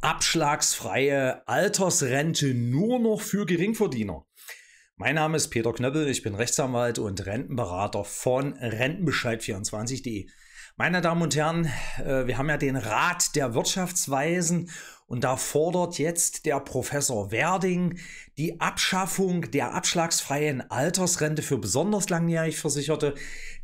abschlagsfreie Altersrente nur noch für Geringverdiener. Mein Name ist Peter Knöppel, ich bin Rechtsanwalt und Rentenberater von Rentenbescheid24.de. Meine Damen und Herren, äh, wir haben ja den Rat der Wirtschaftsweisen und da fordert jetzt der Professor Werding die Abschaffung der abschlagsfreien Altersrente für besonders langjährig Versicherte,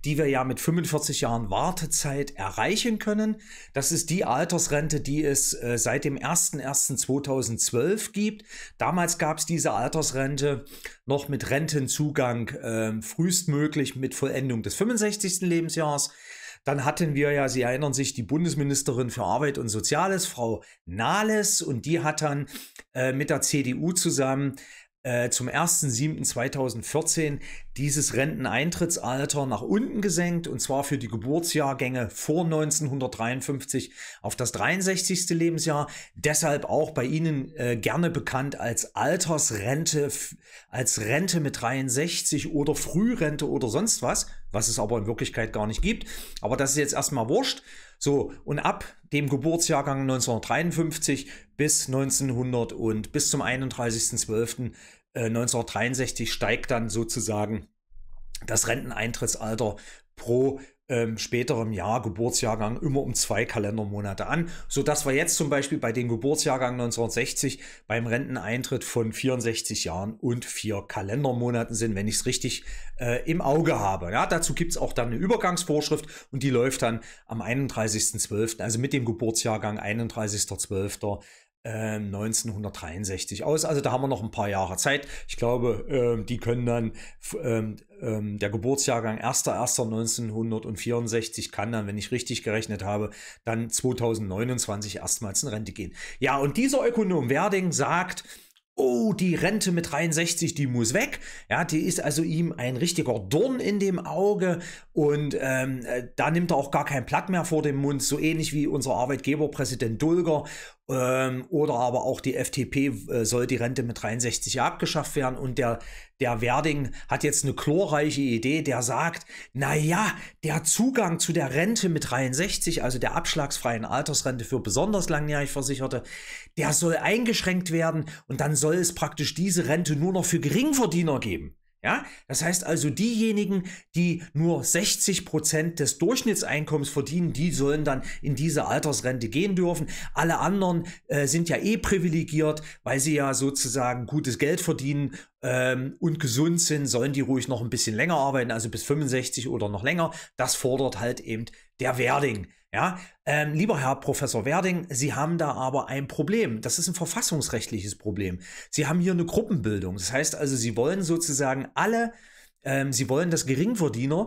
die wir ja mit 45 Jahren Wartezeit erreichen können. Das ist die Altersrente, die es äh, seit dem 01.01.2012 gibt. Damals gab es diese Altersrente noch mit Rentenzugang äh, frühestmöglich mit Vollendung des 65. Lebensjahres. Dann hatten wir ja, Sie erinnern sich, die Bundesministerin für Arbeit und Soziales, Frau Nahles, und die hat dann äh, mit der CDU zusammen äh, zum 1.7.2014 dieses Renteneintrittsalter nach unten gesenkt, und zwar für die Geburtsjahrgänge vor 1953 auf das 63. Lebensjahr. Deshalb auch bei Ihnen äh, gerne bekannt als Altersrente, als Rente mit 63 oder Frührente oder sonst was was es aber in Wirklichkeit gar nicht gibt. Aber das ist jetzt erstmal wurscht. So, und ab dem Geburtsjahrgang 1953 bis 1900 und bis zum 31.12.1963 äh, steigt dann sozusagen das Renteneintrittsalter pro ähm, späterem Jahr, Geburtsjahrgang, immer um zwei Kalendermonate an, so dass wir jetzt zum Beispiel bei dem Geburtsjahrgang 1960 beim Renteneintritt von 64 Jahren und vier Kalendermonaten sind, wenn ich es richtig äh, im Auge habe. Ja, dazu gibt es auch dann eine Übergangsvorschrift und die läuft dann am 31.12., also mit dem Geburtsjahrgang 31.12. 1963 ähm, aus. Also da haben wir noch ein paar Jahre Zeit. Ich glaube, ähm, die können dann, ähm, der Geburtsjahrgang 1.1.1964 kann dann, wenn ich richtig gerechnet habe, dann 2029 erstmals in Rente gehen. Ja, und dieser Ökonom Werding sagt, oh, die Rente mit 63, die muss weg. Ja, die ist also ihm ein richtiger Dorn in dem Auge und ähm, äh, da nimmt er auch gar kein Blatt mehr vor den Mund, so ähnlich wie unser Arbeitgeberpräsident Dulger ähm, oder aber auch die FDP äh, soll die Rente mit 63 abgeschafft werden und der, der Werding hat jetzt eine chlorreiche Idee, der sagt, naja, der Zugang zu der Rente mit 63, also der abschlagsfreien Altersrente für besonders langjährig Versicherte, der soll eingeschränkt werden und dann soll soll es praktisch diese Rente nur noch für Geringverdiener geben. Ja, das heißt also, diejenigen, die nur 60 Prozent des Durchschnittseinkommens verdienen, die sollen dann in diese Altersrente gehen dürfen. Alle anderen äh, sind ja eh privilegiert, weil sie ja sozusagen gutes Geld verdienen ähm, und gesund sind, sollen die ruhig noch ein bisschen länger arbeiten, also bis 65 oder noch länger. Das fordert halt eben der Werding. Ja, ähm, lieber Herr Professor Werding, Sie haben da aber ein Problem. Das ist ein verfassungsrechtliches Problem. Sie haben hier eine Gruppenbildung. Das heißt also, Sie wollen sozusagen alle, ähm, Sie wollen, das Geringverdiener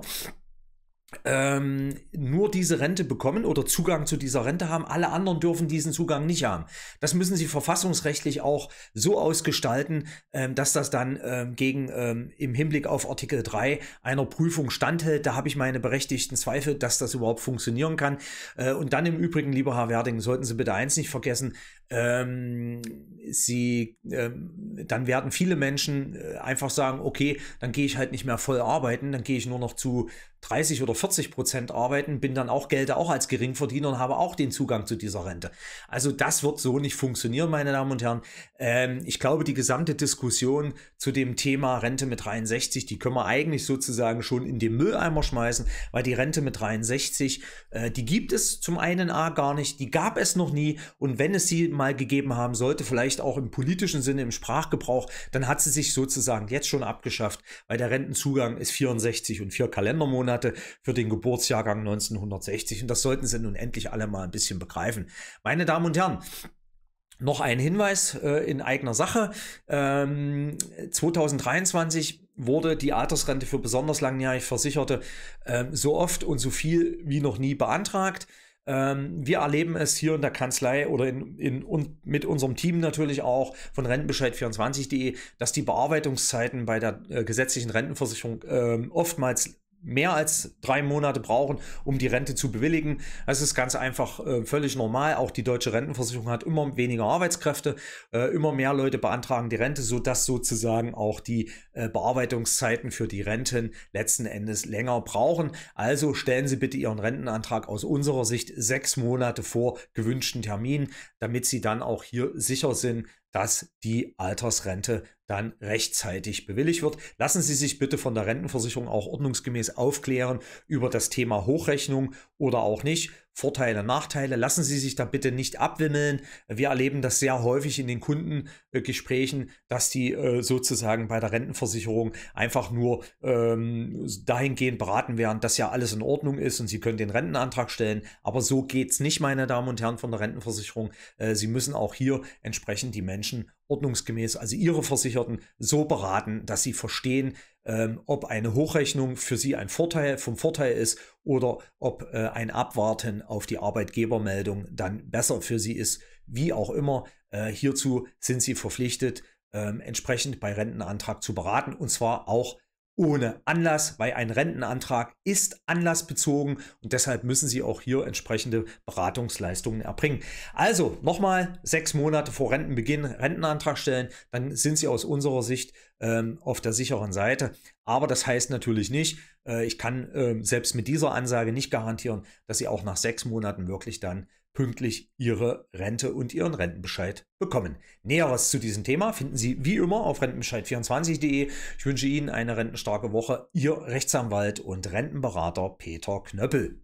ähm, nur diese Rente bekommen oder Zugang zu dieser Rente haben. Alle anderen dürfen diesen Zugang nicht haben. Das müssen sie verfassungsrechtlich auch so ausgestalten, ähm, dass das dann ähm, gegen ähm, im Hinblick auf Artikel 3 einer Prüfung standhält. Da habe ich meine berechtigten Zweifel, dass das überhaupt funktionieren kann. Äh, und dann im Übrigen, lieber Herr Werding, sollten Sie bitte eins nicht vergessen, ähm, sie, ähm, dann werden viele Menschen äh, einfach sagen, okay, dann gehe ich halt nicht mehr voll arbeiten, dann gehe ich nur noch zu 30 oder 40 Prozent arbeiten, bin dann auch Gelder auch als Geringverdiener und habe auch den Zugang zu dieser Rente. Also das wird so nicht funktionieren, meine Damen und Herren. Ähm, ich glaube, die gesamte Diskussion zu dem Thema Rente mit 63, die können wir eigentlich sozusagen schon in den Mülleimer schmeißen, weil die Rente mit 63, äh, die gibt es zum einen A gar nicht, die gab es noch nie und wenn es sie mal gegeben haben sollte, vielleicht auch im politischen Sinne, im Sprachgebrauch, dann hat sie sich sozusagen jetzt schon abgeschafft, weil der Rentenzugang ist 64 und vier Kalendermonate für den Geburtsjahrgang 1960. Und das sollten Sie nun endlich alle mal ein bisschen begreifen. Meine Damen und Herren, noch ein Hinweis äh, in eigener Sache. Ähm, 2023 wurde die Altersrente für besonders langjährig Versicherte äh, so oft und so viel wie noch nie beantragt. Ähm, wir erleben es hier in der Kanzlei oder in, in, und mit unserem Team natürlich auch von rentenbescheid24.de, dass die Bearbeitungszeiten bei der äh, gesetzlichen Rentenversicherung äh, oftmals mehr als drei Monate brauchen, um die Rente zu bewilligen. Das ist ganz einfach äh, völlig normal. Auch die deutsche Rentenversicherung hat immer weniger Arbeitskräfte, äh, immer mehr Leute beantragen die Rente, sodass sozusagen auch die äh, Bearbeitungszeiten für die Renten letzten Endes länger brauchen. Also stellen Sie bitte Ihren Rentenantrag aus unserer Sicht sechs Monate vor gewünschten Termin, damit Sie dann auch hier sicher sind, dass die Altersrente dann rechtzeitig bewilligt wird. Lassen Sie sich bitte von der Rentenversicherung auch ordnungsgemäß aufklären über das Thema Hochrechnung oder auch nicht. Vorteile, Nachteile, lassen Sie sich da bitte nicht abwimmeln. Wir erleben das sehr häufig in den Kundengesprächen, äh, dass die äh, sozusagen bei der Rentenversicherung einfach nur ähm, dahingehend beraten werden, dass ja alles in Ordnung ist und Sie können den Rentenantrag stellen. Aber so geht es nicht, meine Damen und Herren von der Rentenversicherung. Äh, Sie müssen auch hier entsprechend die Menschen ordnungsgemäß, also ihre Versicherten, so beraten, dass sie verstehen, ähm, ob eine Hochrechnung für sie ein Vorteil vom Vorteil ist oder ob äh, ein Abwarten auf die Arbeitgebermeldung dann besser für sie ist. Wie auch immer, äh, hierzu sind sie verpflichtet, äh, entsprechend bei Rentenantrag zu beraten und zwar auch ohne Anlass, weil ein Rentenantrag ist anlassbezogen und deshalb müssen Sie auch hier entsprechende Beratungsleistungen erbringen. Also nochmal sechs Monate vor Rentenbeginn Rentenantrag stellen, dann sind Sie aus unserer Sicht ähm, auf der sicheren Seite. Aber das heißt natürlich nicht, äh, ich kann äh, selbst mit dieser Ansage nicht garantieren, dass Sie auch nach sechs Monaten wirklich dann pünktlich ihre Rente und ihren Rentenbescheid bekommen. Näheres zu diesem Thema finden Sie wie immer auf rentenbescheid24.de. Ich wünsche Ihnen eine rentenstarke Woche. Ihr Rechtsanwalt und Rentenberater Peter Knöppel.